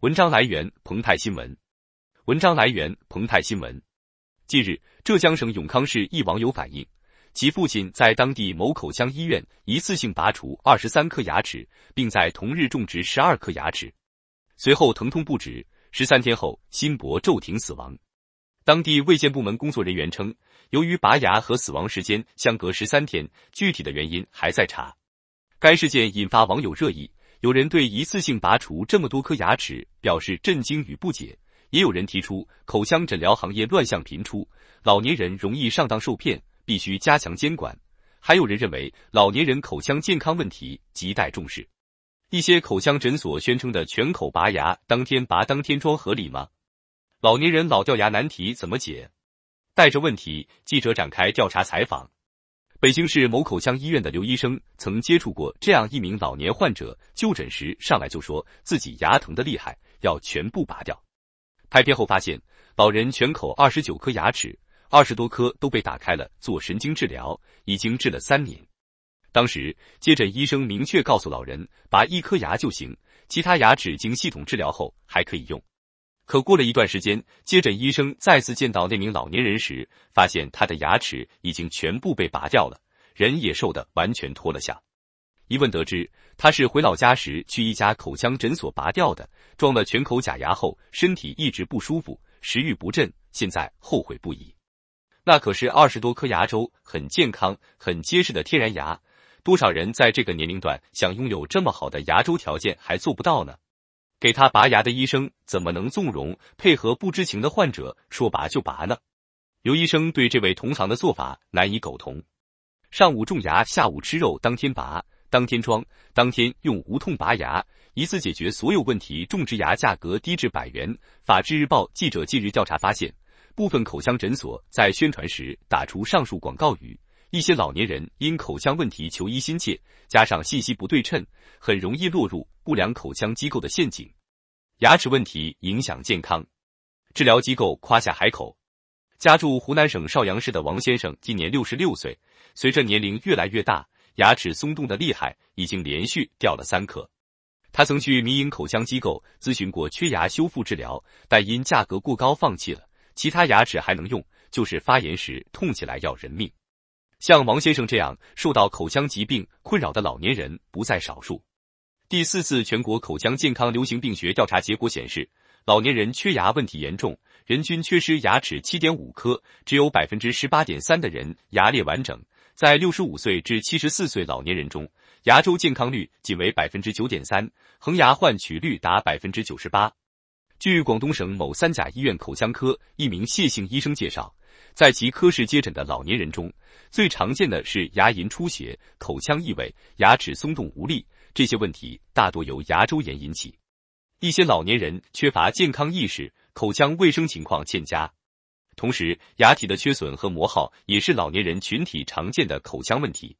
文章来源澎湃新闻。文章来源澎湃新闻。近日，浙江省永康市一网友反映，其父亲在当地某口腔医院一次性拔除二十三颗牙齿，并在同日种植十二颗牙齿，随后疼痛不止。十三天后，心搏骤停死亡。当地卫健部门工作人员称，由于拔牙和死亡时间相隔十三天，具体的原因还在查。该事件引发网友热议。有人对一次性拔除这么多颗牙齿表示震惊与不解，也有人提出口腔诊疗行业乱象频出，老年人容易上当受骗，必须加强监管。还有人认为老年人口腔健康问题亟待重视。一些口腔诊所宣称的全口拔牙当天拔当天装合理吗？老年人老掉牙难题怎么解？带着问题，记者展开调查采访。北京市某口腔医院的刘医生曾接触过这样一名老年患者，就诊时上来就说自己牙疼的厉害，要全部拔掉。拍片后发现，老人全口二十九颗牙齿，二十多颗都被打开了做神经治疗，已经治了三年。当时接诊医生明确告诉老人，拔一颗牙就行，其他牙齿经系统治疗后还可以用。可过了一段时间，接诊医生再次见到那名老年人时，发现他的牙齿已经全部被拔掉了，人也瘦得完全脱了相。一问得知，他是回老家时去一家口腔诊所拔掉的，装了全口假牙后，身体一直不舒服，食欲不振，现在后悔不已。那可是二十多颗牙周很健康、很结实的天然牙，多少人在这个年龄段想拥有这么好的牙周条件还做不到呢？给他拔牙的医生怎么能纵容配合不知情的患者说拔就拔呢？刘医生对这位同行的做法难以苟同。上午种牙，下午吃肉，当天拔，当天装，当天用无痛拔牙，一次解决所有问题，种植牙价格低至百元。法制日报记者近日调查发现，部分口腔诊所在宣传时打出上述广告语，一些老年人因口腔问题求医心切，加上信息不对称，很容易落入。不良口腔机构的陷阱，牙齿问题影响健康，治疗机构夸下海口。家住湖南省邵阳市的王先生今年六十六岁，随着年龄越来越大，牙齿松动的厉害，已经连续掉了三颗。他曾去民营口腔机构咨询过缺牙修复治疗，但因价格过高放弃了。其他牙齿还能用，就是发炎时痛起来要人命。像王先生这样受到口腔疾病困扰的老年人不在少数。第四次全国口腔健康流行病学调查结果显示，老年人缺牙问题严重，人均缺失牙齿七点五颗，只有百分之十八点三的人牙列完整。在六十五岁至七十四岁老年人中，牙周健康率仅为百分之九点三，恒牙换取率达百分之九十八。据广东省某三甲医院口腔科一名谢姓医生介绍，在其科室接诊的老年人中，最常见的是牙龈出血、口腔异味、牙齿松动无力。这些问题大多由牙周炎引起，一些老年人缺乏健康意识，口腔卫生情况欠佳，同时牙体的缺损和磨耗也是老年人群体常见的口腔问题。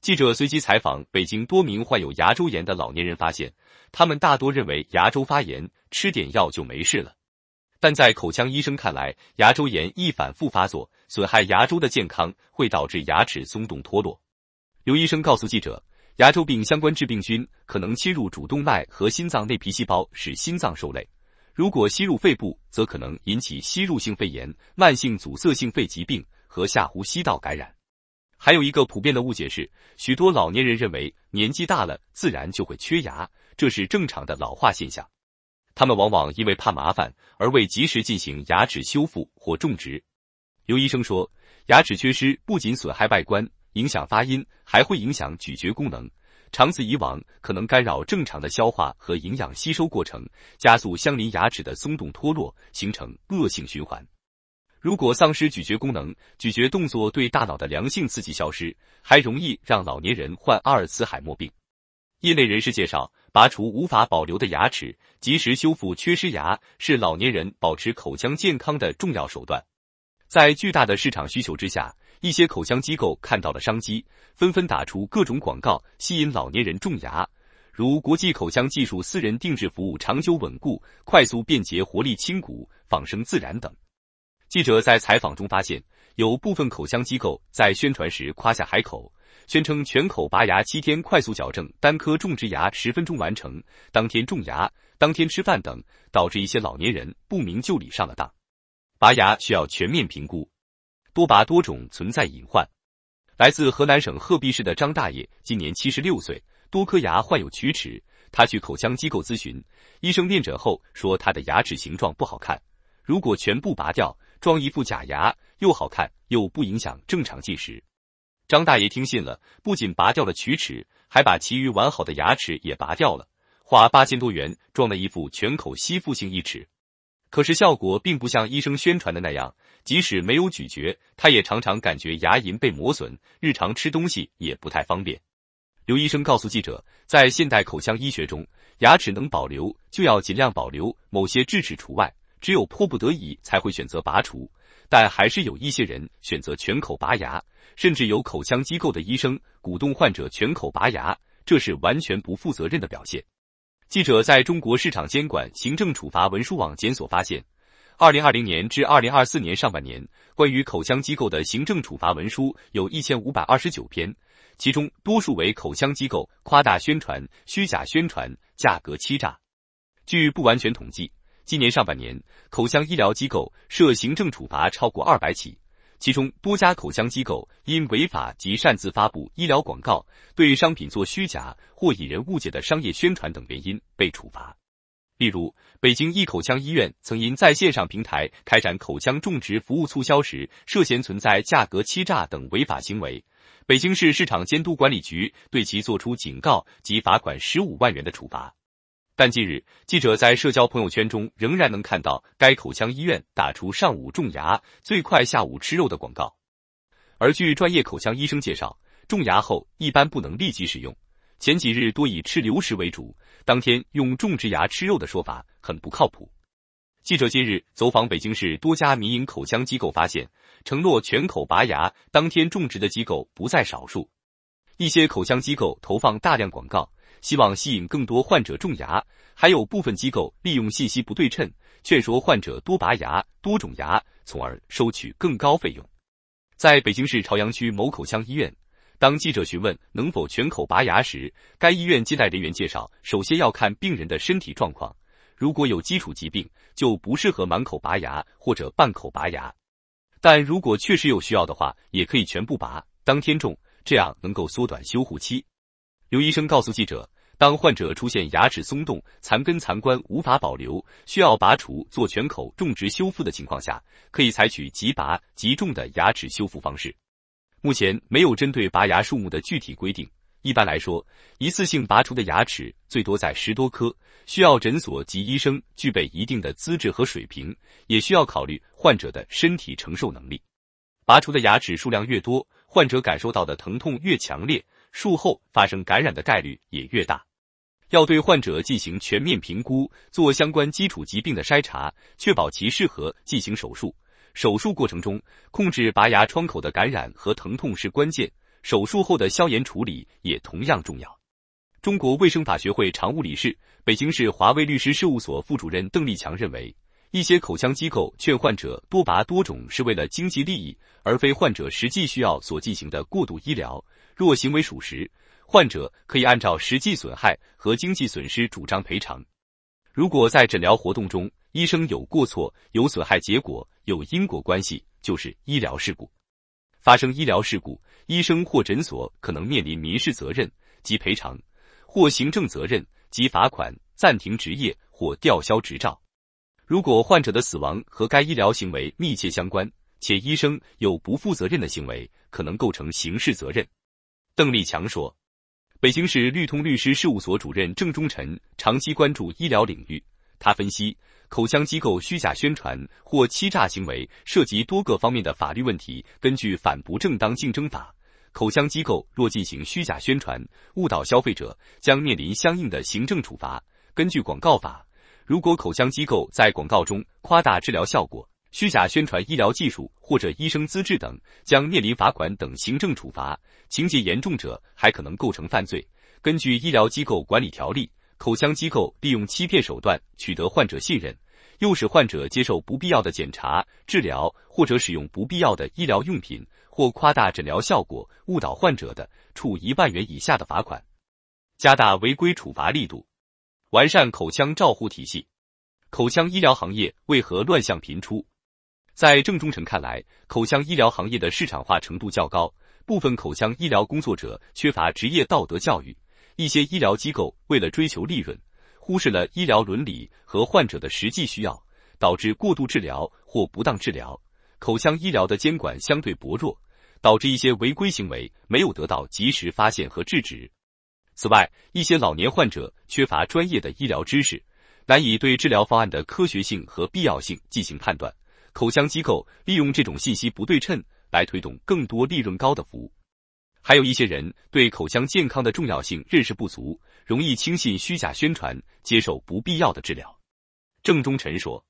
记者随机采访北京多名患有牙周炎的老年人，发现他们大多认为牙周发炎吃点药就没事了，但在口腔医生看来，牙周炎易反复发作，损害牙周的健康，会导致牙齿松动脱落。刘医生告诉记者。牙周病相关致病菌可能侵入主动脉和心脏内皮细胞，使心脏受累。如果吸入肺部，则可能引起吸入性肺炎、慢性阻塞性肺疾病和下呼吸道感染。还有一个普遍的误解是，许多老年人认为年纪大了自然就会缺牙，这是正常的老化现象。他们往往因为怕麻烦而未及时进行牙齿修复或种植。刘医生说，牙齿缺失不仅损害外观。影响发音，还会影响咀嚼功能，长此以往，可能干扰正常的消化和营养吸收过程，加速相邻牙齿的松动脱落，形成恶性循环。如果丧失咀嚼功能，咀嚼动作对大脑的良性刺激消失，还容易让老年人患阿尔茨海默病。业内人士介绍，拔除无法保留的牙齿，及时修复缺失牙，是老年人保持口腔健康的重要手段。在巨大的市场需求之下。一些口腔机构看到了商机，纷纷打出各种广告吸引老年人种牙，如国际口腔技术私人定制服务、长久稳固、快速便捷、活力轻骨、仿生自然等。记者在采访中发现，有部分口腔机构在宣传时夸下海口，宣称全口拔牙七天快速矫正，单颗种植牙十分钟完成，当天种牙、当天吃饭等，导致一些老年人不明就里上了当。拔牙需要全面评估。多拔多种存在隐患。来自河南省鹤壁市的张大爷今年七十六岁，多颗牙患有龋齿。他去口腔机构咨询，医生面诊后说他的牙齿形状不好看，如果全部拔掉装一副假牙，又好看又不影响正常进食。张大爷听信了，不仅拔掉了龋齿，还把其余完好的牙齿也拔掉了，花八千多元装了一副全口吸附性义齿。可是效果并不像医生宣传的那样，即使没有咀嚼，他也常常感觉牙龈被磨损，日常吃东西也不太方便。刘医生告诉记者，在现代口腔医学中，牙齿能保留就要尽量保留，某些智齿除外，只有迫不得已才会选择拔除。但还是有一些人选择全口拔牙，甚至有口腔机构的医生鼓动患者全口拔牙，这是完全不负责任的表现。记者在中国市场监管行政处罚文书网检索发现，二零二零年至二零二四年上半年，关于口腔机构的行政处罚文书有一千五百二十九篇，其中多数为口腔机构夸大宣传、虚假宣传、价格欺诈。据不完全统计，今年上半年，口腔医疗机构涉行政处罚超过二百起。其中多家口腔机构因违法及擅自发布医疗广告、对商品做虚假或引人误解的商业宣传等原因被处罚。例如，北京一口腔医院曾因在线上平台开展口腔种植服务促销时涉嫌存在价格欺诈等违法行为，北京市市场监督管理局对其作出警告及罚款十五万元的处罚。但近日，记者在社交朋友圈中仍然能看到该口腔医院打出“上午种牙，最快下午吃肉”的广告。而据专业口腔医生介绍，种牙后一般不能立即使用，前几日多以吃流食为主，当天用种植牙吃肉的说法很不靠谱。记者近日走访北京市多家民营口腔机构，发现承诺全口拔牙当天种植的机构不在少数，一些口腔机构投放大量广告。希望吸引更多患者种牙，还有部分机构利用信息不对称，劝说患者多拔牙、多种牙，从而收取更高费用。在北京市朝阳区某口腔医院，当记者询问能否全口拔牙时，该医院接待人员介绍，首先要看病人的身体状况，如果有基础疾病就不适合满口拔牙或者半口拔牙，但如果确实有需要的话，也可以全部拔，当天种，这样能够缩短修护期。刘医生告诉记者，当患者出现牙齿松动、残根残冠无法保留，需要拔除做全口种植修复的情况下，可以采取即拔即种的牙齿修复方式。目前没有针对拔牙数目的具体规定。一般来说，一次性拔除的牙齿最多在十多颗，需要诊所及医生具备一定的资质和水平，也需要考虑患者的身体承受能力。拔除的牙齿数量越多，患者感受到的疼痛越强烈。术后发生感染的概率也越大，要对患者进行全面评估，做相关基础疾病的筛查，确保其适合进行手术。手术过程中，控制拔牙创口的感染和疼痛是关键。手术后的消炎处理也同样重要。中国卫生法学会常务理事、北京市华威律师事务所副主任邓立强认为，一些口腔机构劝患者多拔多种是为了经济利益，而非患者实际需要所进行的过度医疗。若行为属实，患者可以按照实际损害和经济损失主张赔偿。如果在诊疗活动中医生有过错、有损害结果、有因果关系，就是医疗事故。发生医疗事故，医生或诊所可能面临民事责任及赔偿，或行政责任及罚款、暂停执业或吊销执照。如果患者的死亡和该医疗行为密切相关，且医生有不负责任的行为，可能构成刑事责任。邓立强说，北京市绿通律师事务所主任郑忠臣长期关注医疗领域。他分析，口腔机构虚假宣传或欺诈行为涉及多个方面的法律问题。根据反不正当竞争法，口腔机构若进行虚假宣传、误导消费者，将面临相应的行政处罚。根据广告法，如果口腔机构在广告中夸大治疗效果，虚假宣传医疗技术或者医生资质等，将面临罚款等行政处罚，情节严重者还可能构成犯罪。根据《医疗机构管理条例》，口腔机构利用欺骗手段取得患者信任，诱使患者接受不必要的检查、治疗或者使用不必要的医疗用品，或夸大诊疗效果、误导患者的，处一万元以下的罚款。加大违规处罚力度，完善口腔照护体系。口腔医疗行业为何乱象频出？在郑忠诚看来，口腔医疗行业的市场化程度较高，部分口腔医疗工作者缺乏职业道德教育，一些医疗机构为了追求利润，忽视了医疗伦理和患者的实际需要，导致过度治疗或不当治疗。口腔医疗的监管相对薄弱，导致一些违规行为没有得到及时发现和制止。此外，一些老年患者缺乏专业的医疗知识，难以对治疗方案的科学性和必要性进行判断。口腔机构利用这种信息不对称来推动更多利润高的服务，还有一些人对口腔健康的重要性认识不足，容易轻信虚假宣传，接受不必要的治疗。郑忠臣说，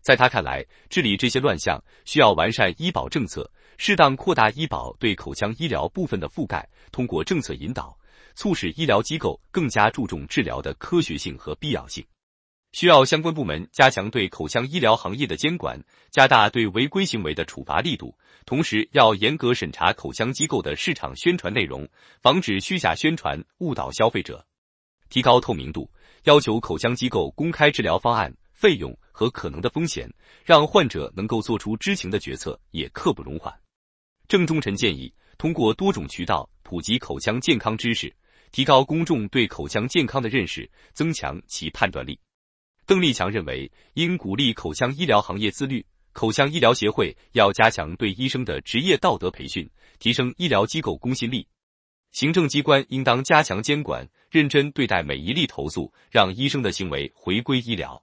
在他看来，治理这些乱象需要完善医保政策，适当扩大医保对口腔医疗部分的覆盖，通过政策引导，促使医疗机构更加注重治疗的科学性和必要性。需要相关部门加强对口腔医疗行业的监管，加大对违规行为的处罚力度，同时要严格审查口腔机构的市场宣传内容，防止虚假宣传误导消费者，提高透明度。要求口腔机构公开治疗方案、费用和可能的风险，让患者能够做出知情的决策，也刻不容缓。郑忠臣建议通过多种渠道普及口腔健康知识，提高公众对口腔健康的认识，增强其判断力。邓立强认为，应鼓励口腔医疗行业自律，口腔医疗协会要加强对医生的职业道德培训，提升医疗机构公信力。行政机关应当加强监管，认真对待每一例投诉，让医生的行为回归医疗。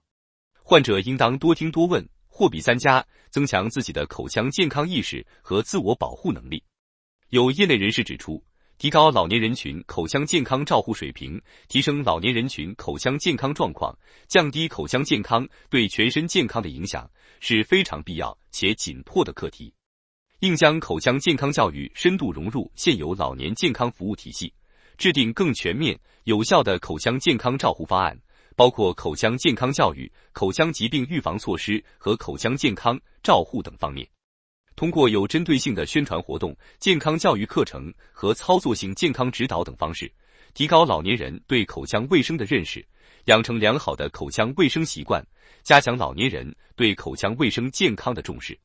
患者应当多听多问，货比三家，增强自己的口腔健康意识和自我保护能力。有业内人士指出。提高老年人群口腔健康照护水平，提升老年人群口腔健康状况，降低口腔健康对全身健康的影响，是非常必要且紧迫的课题。应将口腔健康教育深度融入现有老年健康服务体系，制定更全面、有效的口腔健康照护方案，包括口腔健康教育、口腔疾病预防措施和口腔健康照护等方面。通过有针对性的宣传活动、健康教育课程和操作性健康指导等方式，提高老年人对口腔卫生的认识，养成良好的口腔卫生习惯，加强老年人对口腔卫生健康的重视，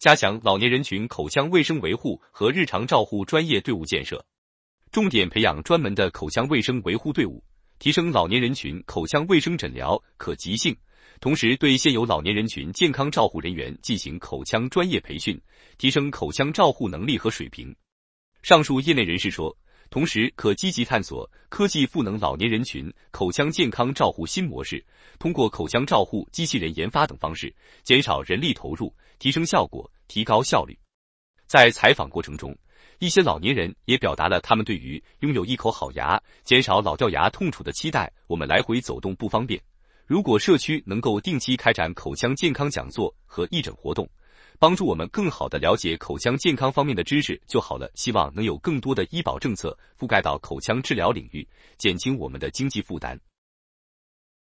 加强老年人群口腔卫生维护和日常照护专业队伍建设，重点培养专门的口腔卫生维护队伍，提升老年人群口腔卫生诊疗可及性。同时，对现有老年人群健康照护人员进行口腔专业培训，提升口腔照护能力和水平。上述业内人士说，同时可积极探索科技赋能老年人群口腔健康照护新模式，通过口腔照护机器人研发等方式，减少人力投入，提升效果，提高效率。在采访过程中，一些老年人也表达了他们对于拥有一口好牙、减少老掉牙痛楚的期待。我们来回走动不方便。如果社区能够定期开展口腔健康讲座和义诊活动，帮助我们更好地了解口腔健康方面的知识就好了。希望能有更多的医保政策覆盖到口腔治疗领域，减轻我们的经济负担。